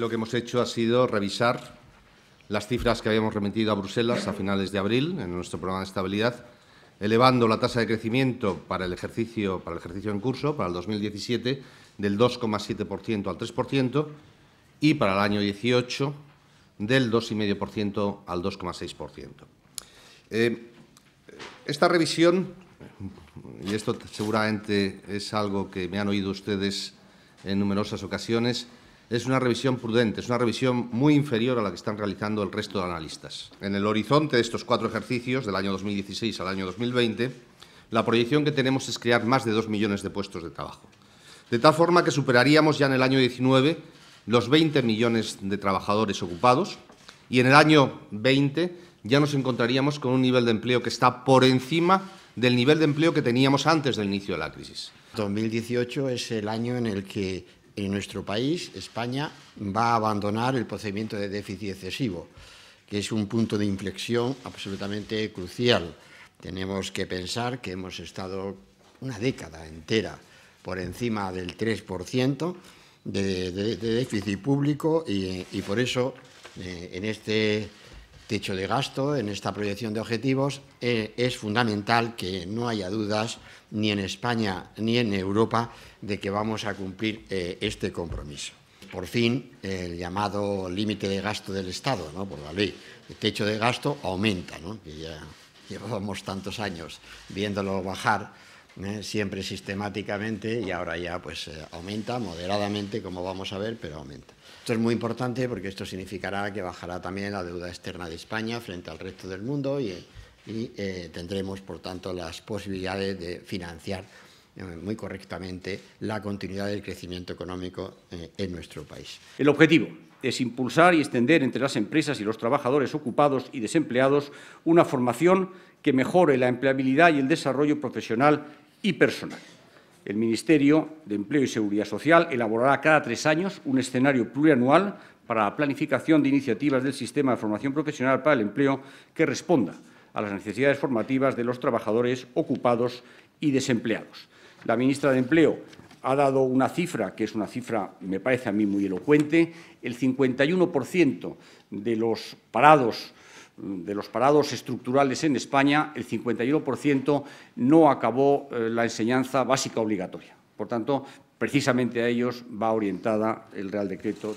lo que hemos hecho ha sido revisar las cifras que habíamos remitido a Bruselas a finales de abril en nuestro programa de estabilidad, elevando la tasa de crecimiento para el ejercicio, para el ejercicio en curso, para el 2017, del 2,7% al 3% y para el año 18 del 2,5% al 2,6%. Eh, esta revisión, y esto seguramente es algo que me han oído ustedes en numerosas ocasiones, es una revisión prudente, es una revisión muy inferior a la que están realizando el resto de analistas. En el horizonte de estos cuatro ejercicios, del año 2016 al año 2020, la proyección que tenemos es crear más de dos millones de puestos de trabajo. De tal forma que superaríamos ya en el año 19 los 20 millones de trabajadores ocupados y en el año 20 ya nos encontraríamos con un nivel de empleo que está por encima del nivel de empleo que teníamos antes del inicio de la crisis. 2018 es el año en el que en nuestro país, España, va a abandonar el procedimiento de déficit excesivo, que es un punto de inflexión absolutamente crucial. Tenemos que pensar que hemos estado una década entera por encima del 3% de, déficit público y, por eso eh, en este techo de gasto en esta proyección de objetivos, eh, es fundamental que no haya dudas ni en España ni en Europa de que vamos a cumplir eh, este compromiso. Por fin, el llamado límite de gasto del Estado, por la ley, el techo de gasto aumenta, ¿no? que ya llevábamos tantos años viéndolo bajar ¿eh? siempre sistemáticamente y ahora ya pues eh, aumenta moderadamente, como vamos a ver, pero aumenta. Esto es muy importante porque esto significará que bajará también la deuda externa de España frente al resto del mundo y, eh, tendremos, por tanto, las posibilidades de financiar muy correctamente la continuidad del crecimiento económico en nuestro país. El objetivo es impulsar y extender entre las empresas y los trabajadores ocupados y desempleados una formación que mejore la empleabilidad y el desarrollo profesional y personal. El Ministerio de Empleo y Seguridad Social elaborará cada tres años un escenario plurianual para la planificación de iniciativas del sistema de formación profesional para el empleo que responda a las necesidades formativas de los trabajadores ocupados y desempleados. La ministra de Empleo ha dado una cifra, que es una cifra, me parece a mí muy elocuente, el 51% de los parados de los parados estructurales en España, el 51% no acabó eh, la enseñanza básica obligatoria. Por tanto, precisamente a ellos va orientada el Real Decreto.